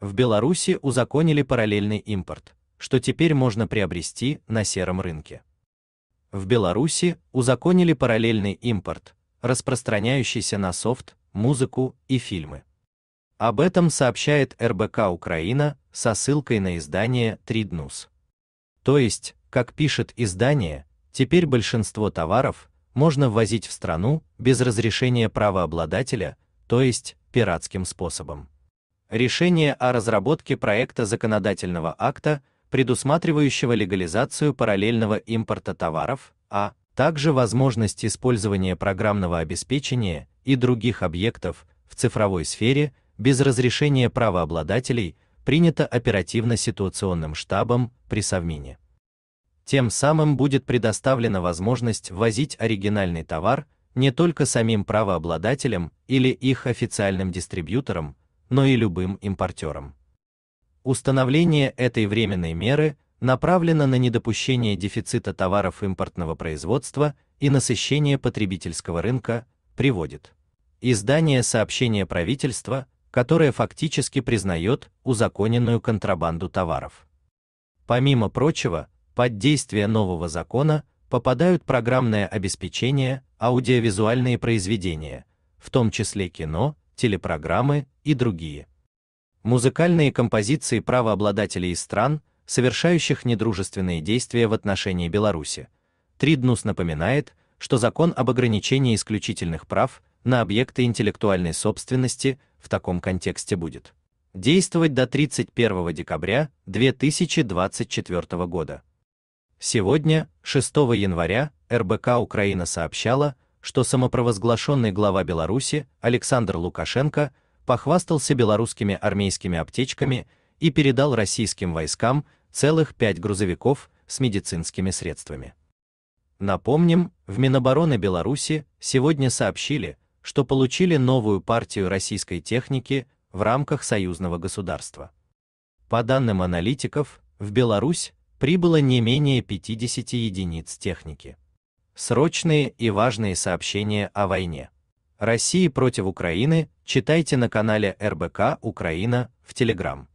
В Беларуси узаконили параллельный импорт, что теперь можно приобрести на сером рынке. В Беларуси узаконили параллельный импорт, распространяющийся на софт, музыку и фильмы. Об этом сообщает РБК Украина со ссылкой на издание Триднус. То есть, как пишет издание, теперь большинство товаров можно ввозить в страну без разрешения правообладателя, то есть пиратским способом решение о разработке проекта законодательного акта, предусматривающего легализацию параллельного импорта товаров, а также возможность использования программного обеспечения и других объектов в цифровой сфере без разрешения правообладателей, принято оперативно-ситуационным штабом при Совмине. Тем самым будет предоставлена возможность ввозить оригинальный товар не только самим правообладателям или их официальным дистрибьюторам, но и любым импортером. Установление этой временной меры направлено на недопущение дефицита товаров импортного производства и насыщение потребительского рынка, приводит издание сообщения правительства, которое фактически признает узаконенную контрабанду товаров. Помимо прочего, под действие нового закона попадают программное обеспечение, аудиовизуальные произведения, в том числе кино, телепрограммы, и другие. Музыкальные композиции правообладателей из стран, совершающих недружественные действия в отношении Беларуси. Триднус напоминает, что закон об ограничении исключительных прав на объекты интеллектуальной собственности в таком контексте будет действовать до 31 декабря 2024 года. Сегодня, 6 января, РБК Украина сообщала, что самопровозглашенный глава Беларуси Александр Лукашенко похвастался белорусскими армейскими аптечками и передал российским войскам целых пять грузовиков с медицинскими средствами. Напомним, в Минобороны Беларуси сегодня сообщили, что получили новую партию российской техники в рамках союзного государства. По данным аналитиков, в Беларусь прибыло не менее 50 единиц техники. Срочные и важные сообщения о войне. России против Украины читайте на канале РБК Украина в Телеграм.